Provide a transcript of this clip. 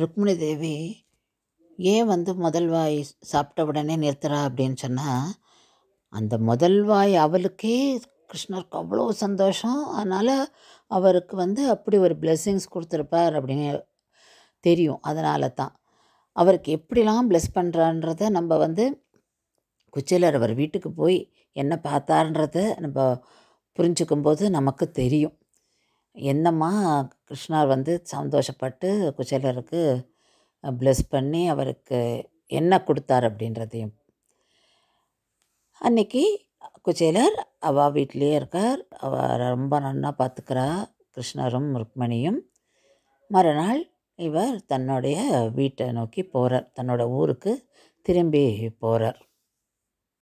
ருக்மிணி தேவி ஏன் வந்து முதல் வாய் சாப்பிட்ட உடனே நிறுத்துறா அப்படின்னு சொன்னால் அந்த முதல் வாய் அவளுக்கே கிருஷ்ணருக்கு அவ்வளோ சந்தோஷம் அதனால் அவருக்கு வந்து அப்படி ஒரு பிளெஸ்ஸிங்ஸ் கொடுத்துருப்பார் அப்படின்னு தெரியும் அதனால தான் அவருக்கு எப்படிலாம் ப்ளெஸ் பண்ணுறான்றத நம்ம வந்து குச்சிலர் அவர் வீட்டுக்கு போய் என்ன பார்த்தாருன்றத நம்ம புரிஞ்சுக்கும்போது நமக்கு தெரியும் என்னம்மா கிருஷ்ணார் வந்து சந்தோஷப்பட்டு குச்சேலருக்கு ப்ளெஸ் பண்ணி அவருக்கு என்ன கொடுத்தார் அப்படின்றதையும் அன்றைக்கி குச்சேலர் அவள் வீட்லேயே இருக்கார் அவ ரொம்ப நன்னாக பார்த்துக்கிறா கிருஷ்ணரும் ருக்மணியும் மறுநாள் இவர் தன்னுடைய வீட்டை நோக்கி போகிறார் தன்னோட ஊருக்கு திரும்பி போகிறார்